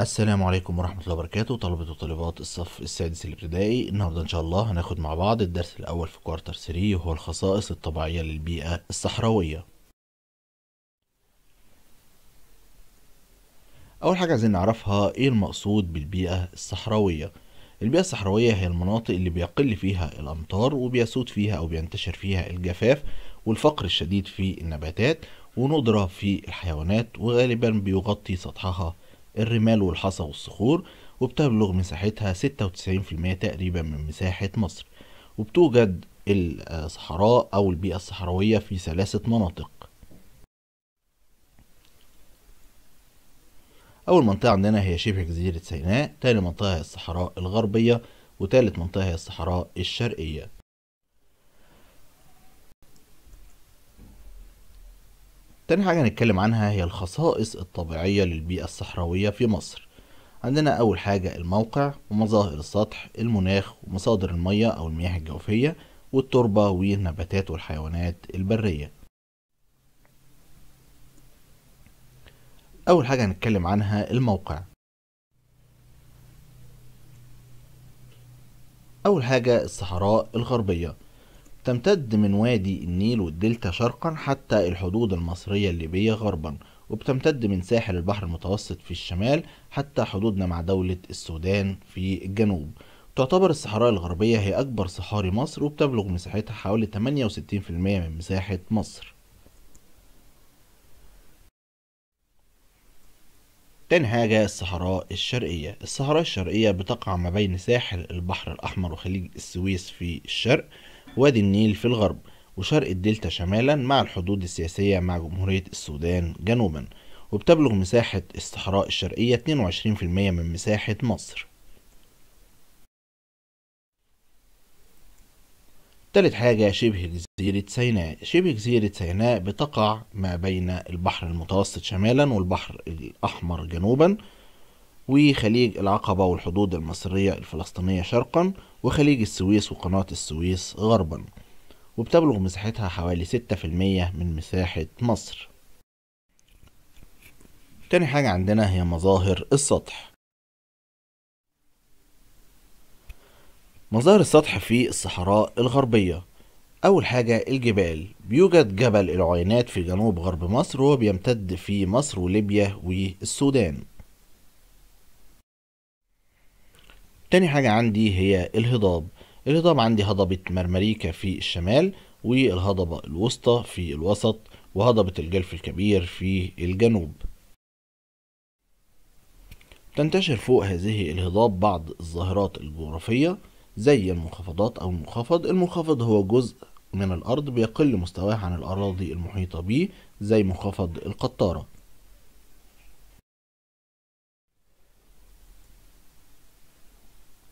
السلام عليكم ورحمة الله وبركاته طلبة وطالبات الصف السادس الابتدائي النهاردة إن شاء الله هناخد مع بعض الدرس الأول في كوارتر 3 وهو الخصائص الطبيعية للبيئة الصحراوية أول حاجة عايزين نعرفها إيه المقصود بالبيئة الصحراوية البيئة الصحراوية هي المناطق اللي بيقل فيها الأمطار وبيسود فيها أو بينتشر فيها الجفاف والفقر الشديد في النباتات وندرة في الحيوانات وغالبا بيغطي سطحها الرمال والحصى والصخور وبتبلغ مساحتها 96% تقريبا من مساحة مصر وبتوجد الصحراء أو البيئة الصحراوية في ثلاثة مناطق أول منطقة عندنا هي شبه جزيرة سيناء تاني منطقة هي الصحراء الغربية وتالت منطقة هي الصحراء الشرقية تاني حاجة هنتكلم عنها هي الخصائص الطبيعية للبيئة الصحراوية في مصر عندنا أول حاجة الموقع ومظاهر السطح المناخ ومصادر المية أو المياه الجوفية والتربة والنباتات والحيوانات البرية أول حاجة هنتكلم عنها الموقع أول حاجة الصحراء الغربية تمتد من وادي النيل والدلتا شرقا حتى الحدود المصرية الليبية غربا وبتمتد من ساحل البحر المتوسط في الشمال حتى حدودنا مع دولة السودان في الجنوب تعتبر الصحراء الغربية هي أكبر صحاري مصر وبتبلغ مساحتها حوالي 68% من مساحة مصر تاني حاجة الصحراء الشرقية الصحراء الشرقية بتقع ما بين ساحل البحر الأحمر وخليج السويس في الشرق وادي النيل في الغرب وشرق الدلتا شمالا مع الحدود السياسية مع جمهورية السودان جنوبا وبتبلغ مساحة الصحراء الشرقية 22% من مساحة مصر تالت حاجة شبه جزيرة سيناء شبه جزيرة سيناء بتقع ما بين البحر المتوسط شمالا والبحر الأحمر جنوبا وخليج العقبة والحدود المصرية الفلسطينية شرقا وخليج السويس وقناة السويس غربا وبتبلغ مساحتها حوالي ستة في المية من مساحة مصر تاني حاجة عندنا هي مظاهر السطح مظاهر السطح في الصحراء الغربية أول حاجة الجبال بيوجد جبل العوينات في جنوب غرب مصر وهو بيمتد في مصر وليبيا والسودان تاني حاجة عندي هي الهضاب الهضاب عندي هضبة مرمريكا في الشمال والهضبة الوسطى في الوسط وهضبة الجلف الكبير في الجنوب تنتشر فوق هذه الهضاب بعض الظاهرات الجغرافية زي المنخفضات أو المنخفض المنخفض هو جزء من الأرض بيقل مستواه عن الأراضي المحيطة به زي منخفض القطارة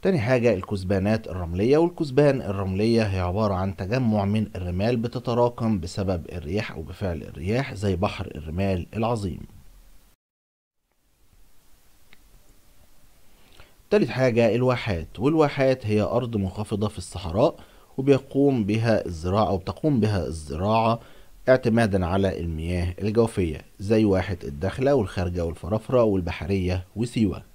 تاني حاجة الكثبانات الرملية والكثبان الرملية هي عبارة عن تجمع من الرمال بتتراكم بسبب الرياح أو بفعل الرياح زي بحر الرمال العظيم تالت حاجة الواحات والواحات هي أرض منخفضة في الصحراء وبيقوم بها الزراعة بتقوم بها الزراعة اعتمادا على المياه الجوفية زي واحة الداخلة والخارجة والفرافرة والبحرية وسيوة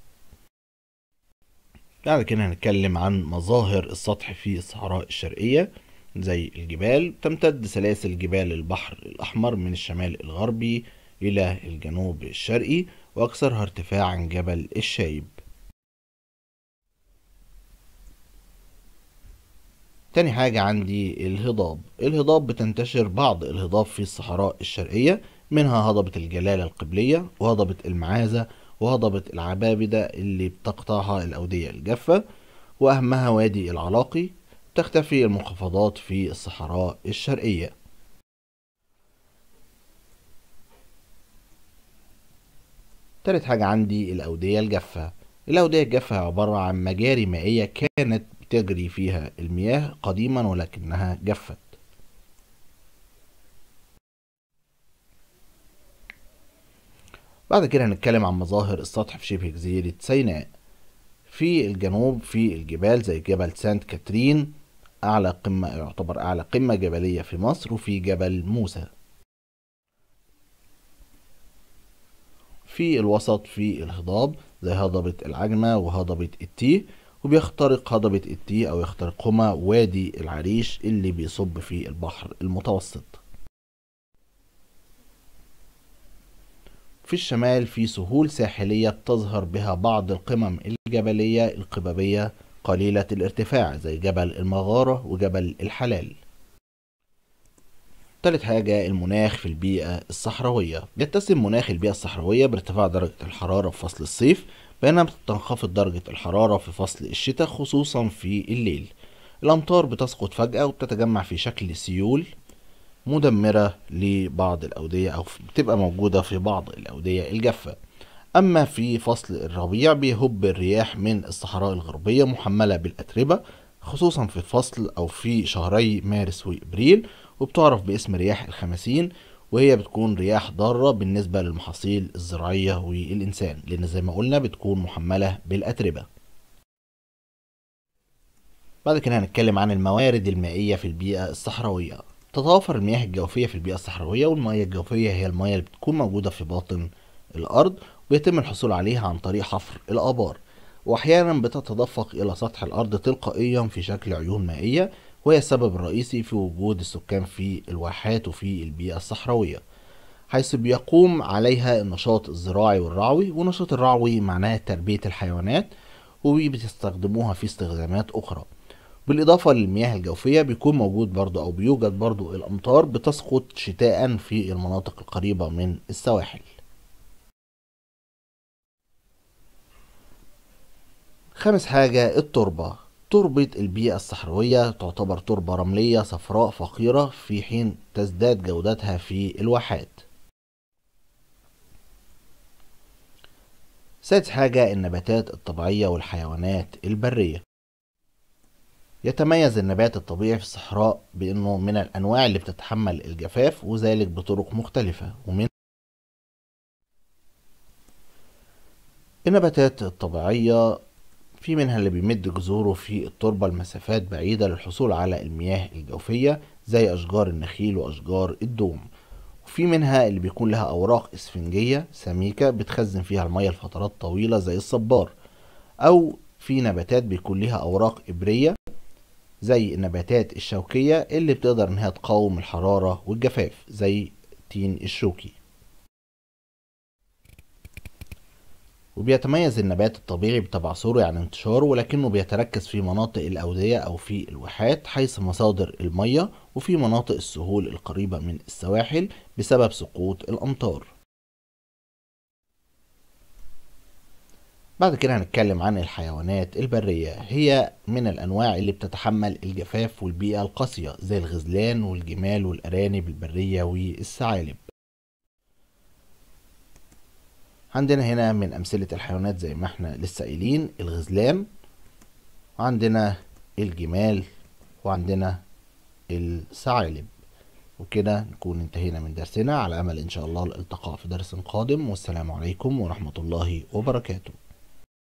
بعد كده هنتكلم عن مظاهر السطح في الصحراء الشرقية زي الجبال تمتد سلاسل جبال البحر الأحمر من الشمال الغربي إلى الجنوب الشرقي وأكثرها ارتفاعا جبل الشايب تاني حاجة عندي الهضاب الهضاب بتنتشر بعض الهضاب في الصحراء الشرقية منها هضبة الجلالة القبلية وهضبة المعازة وهضبة العبابدة اللي بتقطعها الأودية الجافة وأهمها وادي العلاقي تختفي المنخفضات في الصحراء الشرقية تالت حاجة عندي الأودية الجافة الأودية الجافة عبارة عن مجاري مائية كانت بتجري فيها المياه قديما ولكنها جفت بعد كده هنتكلم عن مظاهر السطح في شبه جزيرة سيناء في الجنوب في الجبال زي جبل سانت كاترين أعلى قمة يعتبر أعلى قمة جبلية في مصر وفي جبل موسى في الوسط في الهضاب زي هضبة العجمة وهضبة التيه وبيخترق هضبة التيه أو يخترقهما وادي العريش اللي بيصب في البحر المتوسط في الشمال في سهول ساحلية تظهر بها بعض القمم الجبلية القبابية قليلة الارتفاع زي جبل المغارة وجبل الحلال تالت حاجة المناخ في البيئة الصحراوية يتسم مناخ البيئة الصحراوية بارتفاع درجة الحرارة في فصل الصيف بينما تنخفض درجة الحرارة في فصل الشتاء خصوصا في الليل الأمطار بتسقط فجأة وبتتجمع في شكل سيول مدمرة لبعض الأودية أو بتبقى موجودة في بعض الأودية الجافة أما في فصل الربيع بيهب الرياح من الصحراء الغربية محملة بالأتربة خصوصا في فصل أو في شهري مارس وإبريل وبتعرف باسم رياح الخمسين وهي بتكون رياح ضارة بالنسبة للمحاصيل الزراعية والإنسان لأن زي ما قلنا بتكون محملة بالأتربة بعد كده هنتكلم عن الموارد المائية في البيئة الصحراوية تتوافر المياه الجوفية في البيئة الصحراوية والمياه الجوفية هي المياه اللي بتكون موجودة في باطن الأرض ويتم الحصول عليها عن طريق حفر الآبار وأحيانا بتتدفق إلى سطح الأرض تلقائيا في شكل عيون مائية وهي السبب الرئيسي في وجود السكان في الواحات وفي البيئة الصحراوية حيث بيقوم عليها النشاط الزراعي والرعوي والنشاط الرعوي معناه تربية الحيوانات وبتستخدموها في استخدامات أخرى بالاضافه للمياه الجوفيه بيكون موجود برضو او بيوجد برضو الامطار بتسقط شتاء في المناطق القريبه من السواحل خامس حاجه التربه تربة البيئة الصحراوية تعتبر تربة رملية صفراء فقيرة في حين تزداد جودتها في الواحات سادس حاجة النباتات الطبيعية والحيوانات البرية يتميز النبات الطبيعي في الصحراء بأنه من الأنواع اللي بتتحمل الجفاف وذلك بطرق مختلفة ومن النباتات الطبيعية في منها اللي بيمد جذوره في التربة لمسافات بعيدة للحصول على المياه الجوفية زي أشجار النخيل وأشجار الدوم وفي منها اللي بيكون لها أوراق إسفنجية سميكة بتخزن فيها المياه لفترات طويلة زي الصبار أو في نباتات بيكون لها أوراق إبرية زي النباتات الشوكية اللي بتقدر إنها تقاوم الحرارة والجفاف زي التين الشوكي وبيتميز النبات الطبيعي بتبعثره عن انتشاره ولكنه بيتركز في مناطق الأودية أو في الواحات حيث مصادر المية وفي مناطق السهول القريبة من السواحل بسبب سقوط الأمطار بعد كده هنتكلم عن الحيوانات البرية هي من الأنواع اللي بتتحمل الجفاف والبيئة القاسية زي الغزلان والجمال والأرانب البرية والثعالب عندنا هنا من أمثلة الحيوانات زي ما احنا لسه قايلين الغزلان وعندنا الجمال وعندنا الثعالب وكده نكون انتهينا من درسنا على أمل إن شاء الله الالتقاء في درس قادم والسلام عليكم ورحمة الله وبركاته